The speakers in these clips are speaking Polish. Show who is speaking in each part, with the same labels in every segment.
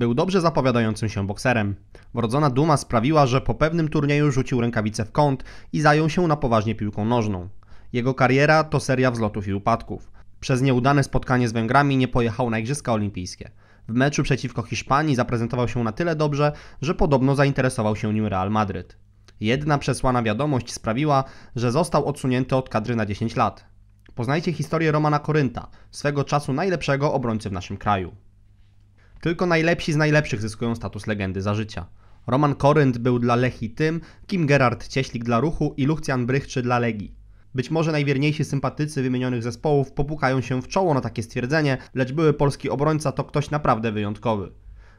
Speaker 1: Był dobrze zapowiadającym się bokserem. Wrodzona duma sprawiła, że po pewnym turnieju rzucił rękawice w kąt i zajął się na poważnie piłką nożną. Jego kariera to seria wzlotów i upadków. Przez nieudane spotkanie z Węgrami nie pojechał na Igrzyska Olimpijskie. W meczu przeciwko Hiszpanii zaprezentował się na tyle dobrze, że podobno zainteresował się nim Real Madryt. Jedna przesłana wiadomość sprawiła, że został odsunięty od kadry na 10 lat. Poznajcie historię Romana Korynta, swego czasu najlepszego obrońcy w naszym kraju. Tylko najlepsi z najlepszych zyskują status legendy za życia. Roman Korynt był dla Lechi tym, kim Gerard Cieślik dla Ruchu i Luchcian Brychczy dla Legii. Być może najwierniejsi sympatycy wymienionych zespołów popukają się w czoło na takie stwierdzenie, lecz były polski obrońca to ktoś naprawdę wyjątkowy.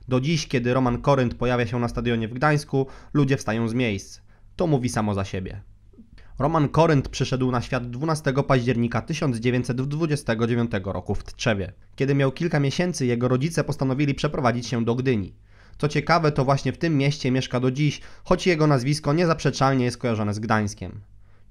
Speaker 1: Do dziś, kiedy Roman Korynt pojawia się na stadionie w Gdańsku, ludzie wstają z miejsc. To mówi samo za siebie. Roman Korynt przyszedł na świat 12 października 1929 roku w Tczewie. Kiedy miał kilka miesięcy, jego rodzice postanowili przeprowadzić się do Gdyni. Co ciekawe, to właśnie w tym mieście mieszka do dziś, choć jego nazwisko niezaprzeczalnie jest kojarzone z Gdańskiem.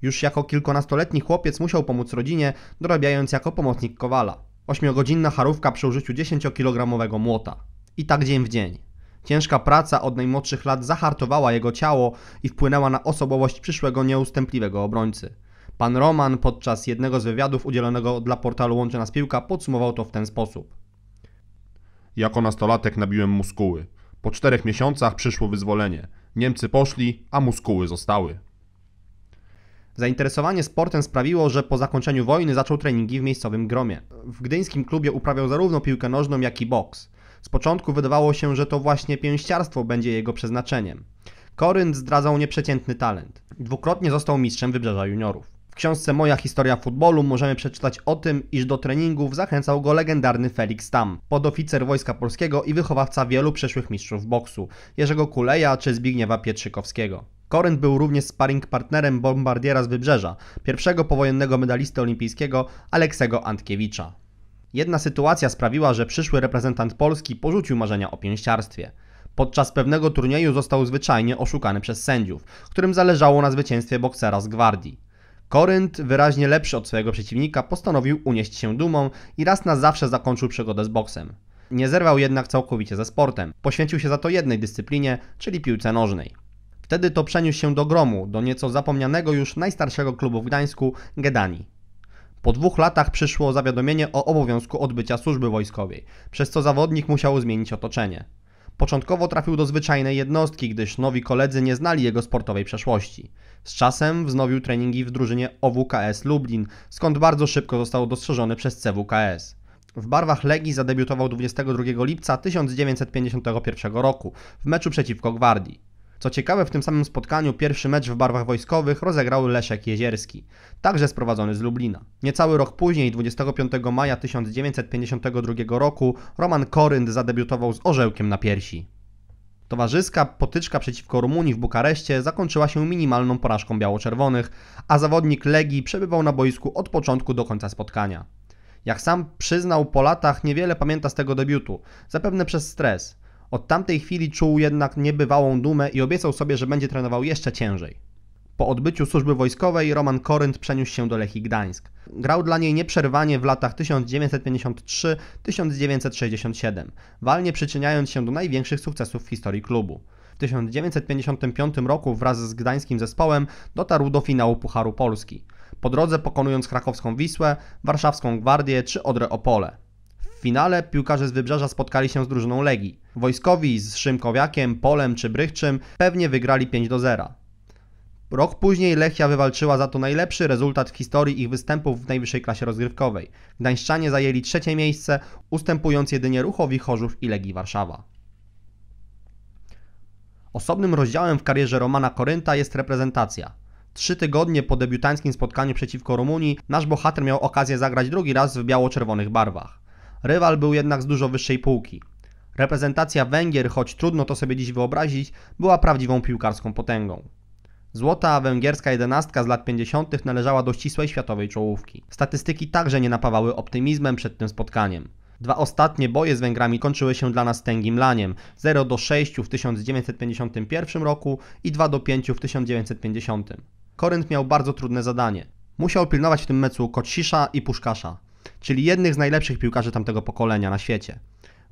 Speaker 1: Już jako kilkunastoletni chłopiec musiał pomóc rodzinie, dorabiając jako pomocnik kowala. Ośmiogodzinna charówka przy użyciu 10-kilogramowego młota. I tak dzień w dzień. Ciężka praca od najmłodszych lat zahartowała jego ciało i wpłynęła na osobowość przyszłego nieustępliwego obrońcy. Pan Roman podczas jednego z wywiadów udzielonego dla portalu Łączy Nas Piłka podsumował to w ten sposób. Jako nastolatek nabiłem muskuły. Po czterech miesiącach przyszło wyzwolenie. Niemcy poszli, a muskuły zostały. Zainteresowanie sportem sprawiło, że po zakończeniu wojny zaczął treningi w miejscowym gromie. W gdyńskim klubie uprawiał zarówno piłkę nożną, jak i boks. Z początku wydawało się, że to właśnie pięściarstwo będzie jego przeznaczeniem. Korynt zdradzał nieprzeciętny talent. Dwukrotnie został mistrzem Wybrzeża Juniorów. W książce Moja historia futbolu możemy przeczytać o tym, iż do treningów zachęcał go legendarny Felix Tam, podoficer Wojska Polskiego i wychowawca wielu przyszłych mistrzów boksu, Jerzego Kuleja czy Zbigniewa Pietrzykowskiego. Korynt był również sparring partnerem bombardiera z Wybrzeża, pierwszego powojennego medalisty olimpijskiego Aleksego Antkiewicza. Jedna sytuacja sprawiła, że przyszły reprezentant Polski porzucił marzenia o pięściarstwie. Podczas pewnego turnieju został zwyczajnie oszukany przez sędziów, którym zależało na zwycięstwie boksera z gwardii. Korynt, wyraźnie lepszy od swojego przeciwnika, postanowił unieść się dumą i raz na zawsze zakończył przygodę z boksem. Nie zerwał jednak całkowicie ze sportem, poświęcił się za to jednej dyscyplinie, czyli piłce nożnej. Wtedy to przeniósł się do Gromu, do nieco zapomnianego już najstarszego klubu w Gdańsku, Gedani. Po dwóch latach przyszło zawiadomienie o obowiązku odbycia służby wojskowej, przez co zawodnik musiał zmienić otoczenie. Początkowo trafił do zwyczajnej jednostki, gdyż nowi koledzy nie znali jego sportowej przeszłości. Z czasem wznowił treningi w drużynie OWKS Lublin, skąd bardzo szybko został dostrzeżony przez CWKS. W barwach Legii zadebiutował 22 lipca 1951 roku w meczu przeciwko Gwardii. Co ciekawe, w tym samym spotkaniu pierwszy mecz w barwach wojskowych rozegrał Leszek Jezierski, także sprowadzony z Lublina. Niecały rok później, 25 maja 1952 roku, Roman Korynt zadebiutował z orzełkiem na piersi. Towarzyska potyczka przeciwko Rumunii w Bukareszcie zakończyła się minimalną porażką biało-czerwonych, a zawodnik Legii przebywał na boisku od początku do końca spotkania. Jak sam przyznał po latach, niewiele pamięta z tego debiutu, zapewne przez stres. Od tamtej chwili czuł jednak niebywałą dumę i obiecał sobie, że będzie trenował jeszcze ciężej. Po odbyciu służby wojskowej Roman Korynt przeniósł się do Lechii Gdańsk. Grał dla niej nieprzerwanie w latach 1953-1967, walnie przyczyniając się do największych sukcesów w historii klubu. W 1955 roku wraz z gdańskim zespołem dotarł do finału Pucharu Polski. Po drodze pokonując krakowską Wisłę, warszawską Gwardię czy Odrę Opole. W finale piłkarze z Wybrzeża spotkali się z drużyną Legii. Wojskowi z Szymkowiakiem, Polem czy Brychczym pewnie wygrali 5 do 0. Rok później Lechia wywalczyła za to najlepszy rezultat w historii ich występów w najwyższej klasie rozgrywkowej. Gdańszczanie zajęli trzecie miejsce, ustępując jedynie Ruchowi Chorzów i Legii Warszawa. Osobnym rozdziałem w karierze Romana Korynta jest reprezentacja. Trzy tygodnie po debiutanckim spotkaniu przeciwko Rumunii nasz bohater miał okazję zagrać drugi raz w biało-czerwonych barwach rywal był jednak z dużo wyższej półki. Reprezentacja Węgier, choć trudno to sobie dziś wyobrazić, była prawdziwą piłkarską potęgą. Złota węgierska jedenastka z lat 50. należała do ścisłej światowej czołówki. Statystyki także nie napawały optymizmem przed tym spotkaniem. Dwa ostatnie boje z Węgrami kończyły się dla nas tęgim laniem. 0 do 6 w 1951 roku i 2 do 5 w 1950. Korynt miał bardzo trudne zadanie. Musiał pilnować w tym meczu Kocisza i Puszkasza czyli jednych z najlepszych piłkarzy tamtego pokolenia na świecie.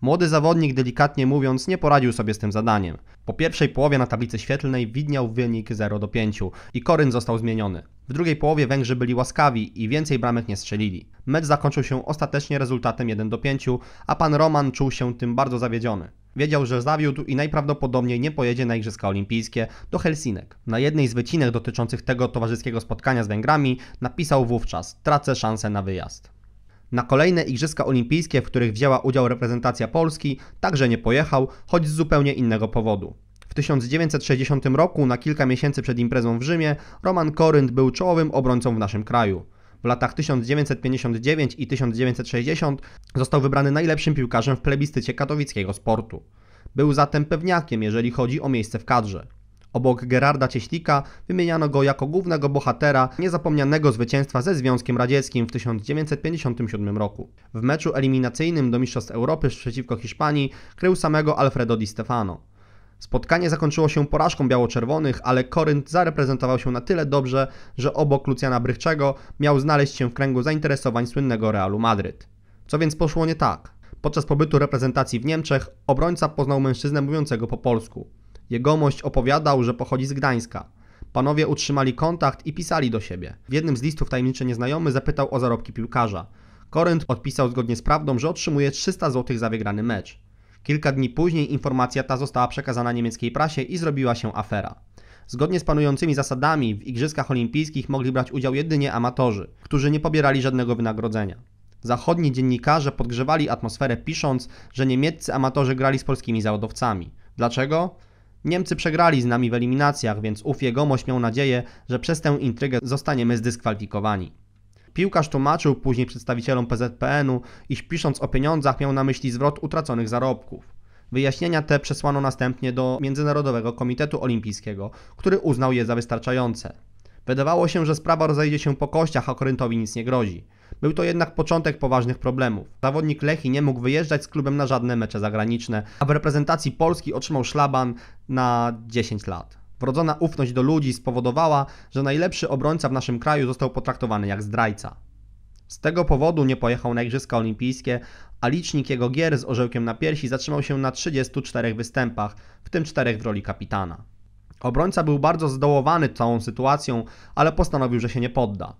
Speaker 1: Młody zawodnik, delikatnie mówiąc, nie poradził sobie z tym zadaniem. Po pierwszej połowie na tablicy świetlnej widniał wynik 0 do 5 i Koryn został zmieniony. W drugiej połowie Węgrzy byli łaskawi i więcej bramek nie strzelili. Mecz zakończył się ostatecznie rezultatem 1 do 5, a pan Roman czuł się tym bardzo zawiedziony. Wiedział, że zawiódł i najprawdopodobniej nie pojedzie na Igrzyska Olimpijskie do Helsinek. Na jednej z wycinek dotyczących tego towarzyskiego spotkania z Węgrami napisał wówczas: Tracę szansę na wyjazd. Na kolejne Igrzyska Olimpijskie, w których wzięła udział reprezentacja Polski, także nie pojechał, choć z zupełnie innego powodu. W 1960 roku, na kilka miesięcy przed imprezą w Rzymie, Roman Korynt był czołowym obrońcą w naszym kraju. W latach 1959 i 1960 został wybrany najlepszym piłkarzem w plebiscycie katowickiego sportu. Był zatem pewniakiem, jeżeli chodzi o miejsce w kadrze. Obok Gerarda Cieślika wymieniano go jako głównego bohatera niezapomnianego zwycięstwa ze Związkiem Radzieckim w 1957 roku. W meczu eliminacyjnym do Mistrzostw Europy przeciwko Hiszpanii krył samego Alfredo Di Stefano. Spotkanie zakończyło się porażką biało-czerwonych, ale Korynt zareprezentował się na tyle dobrze, że obok Lucjana Brychczego miał znaleźć się w kręgu zainteresowań słynnego Realu Madryt. Co więc poszło nie tak? Podczas pobytu reprezentacji w Niemczech obrońca poznał mężczyznę mówiącego po polsku. Jegomość opowiadał, że pochodzi z Gdańska. Panowie utrzymali kontakt i pisali do siebie. W jednym z listów tajemniczy nieznajomy zapytał o zarobki piłkarza. Korynt odpisał zgodnie z prawdą, że otrzymuje 300 zł za wygrany mecz. Kilka dni później informacja ta została przekazana niemieckiej prasie i zrobiła się afera. Zgodnie z panującymi zasadami w Igrzyskach Olimpijskich mogli brać udział jedynie amatorzy, którzy nie pobierali żadnego wynagrodzenia. Zachodni dziennikarze podgrzewali atmosferę pisząc, że niemieccy amatorzy grali z polskimi zawodowcami. Dlaczego? Niemcy przegrali z nami w eliminacjach, więc ów jegomość miał nadzieję, że przez tę intrygę zostaniemy zdyskwalifikowani. Piłkarz tłumaczył później przedstawicielom PZPN-u, iż pisząc o pieniądzach miał na myśli zwrot utraconych zarobków. Wyjaśnienia te przesłano następnie do Międzynarodowego Komitetu Olimpijskiego, który uznał je za wystarczające. Wydawało się, że sprawa rozejdzie się po kościach, a Koryntowi nic nie grozi. Był to jednak początek poważnych problemów. Zawodnik Lechi nie mógł wyjeżdżać z klubem na żadne mecze zagraniczne, a w reprezentacji Polski otrzymał szlaban na 10 lat. Wrodzona ufność do ludzi spowodowała, że najlepszy obrońca w naszym kraju został potraktowany jak zdrajca. Z tego powodu nie pojechał na Igrzyska Olimpijskie, a licznik jego gier z orzełkiem na piersi zatrzymał się na 34 występach, w tym 4 w roli kapitana. Obrońca był bardzo zdołowany całą sytuacją, ale postanowił, że się nie podda.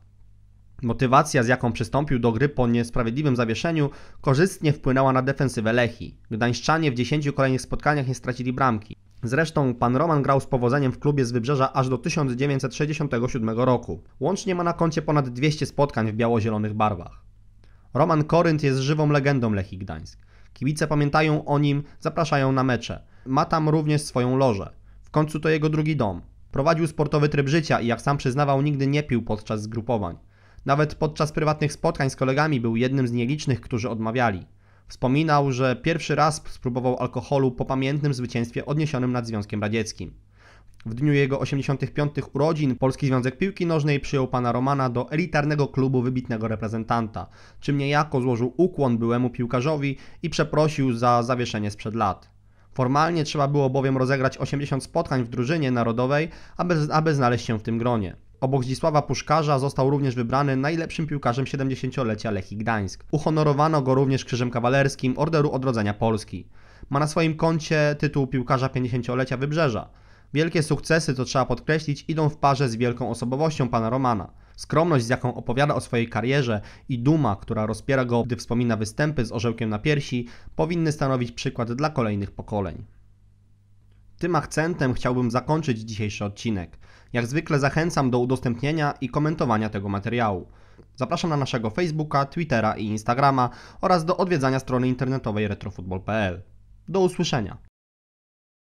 Speaker 1: Motywacja, z jaką przystąpił do gry po niesprawiedliwym zawieszeniu, korzystnie wpłynęła na defensywę Lechi. Gdańszczanie w 10 kolejnych spotkaniach nie stracili bramki. Zresztą pan Roman grał z powodzeniem w klubie z Wybrzeża aż do 1967 roku. Łącznie ma na koncie ponad 200 spotkań w biało-zielonych barwach. Roman Korynt jest żywą legendą Lechi Gdańsk. Kibice pamiętają o nim, zapraszają na mecze. Ma tam również swoją lożę. W końcu to jego drugi dom. Prowadził sportowy tryb życia i jak sam przyznawał nigdy nie pił podczas zgrupowań. Nawet podczas prywatnych spotkań z kolegami był jednym z nielicznych, którzy odmawiali. Wspominał, że pierwszy raz spróbował alkoholu po pamiętnym zwycięstwie odniesionym nad Związkiem Radzieckim. W dniu jego 85. urodzin Polski Związek Piłki Nożnej przyjął pana Romana do elitarnego klubu wybitnego reprezentanta, czym niejako złożył ukłon byłemu piłkarzowi i przeprosił za zawieszenie sprzed lat. Formalnie trzeba było bowiem rozegrać 80 spotkań w drużynie narodowej, aby, aby znaleźć się w tym gronie. Obok Zdzisława Puszkarza został również wybrany najlepszym piłkarzem 70-lecia Lechii Gdańsk. Uhonorowano go również Krzyżem Kawalerskim Orderu Odrodzenia Polski. Ma na swoim koncie tytuł piłkarza 50-lecia Wybrzeża. Wielkie sukcesy, to trzeba podkreślić, idą w parze z wielką osobowością pana Romana. Skromność, z jaką opowiada o swojej karierze i duma, która rozpiera go, gdy wspomina występy z orzełkiem na piersi, powinny stanowić przykład dla kolejnych pokoleń. Tym akcentem chciałbym zakończyć dzisiejszy odcinek. Jak zwykle zachęcam do udostępnienia i komentowania tego materiału. Zapraszam na naszego Facebooka, Twittera i Instagrama oraz do odwiedzania strony internetowej retrofutbol.pl. Do usłyszenia!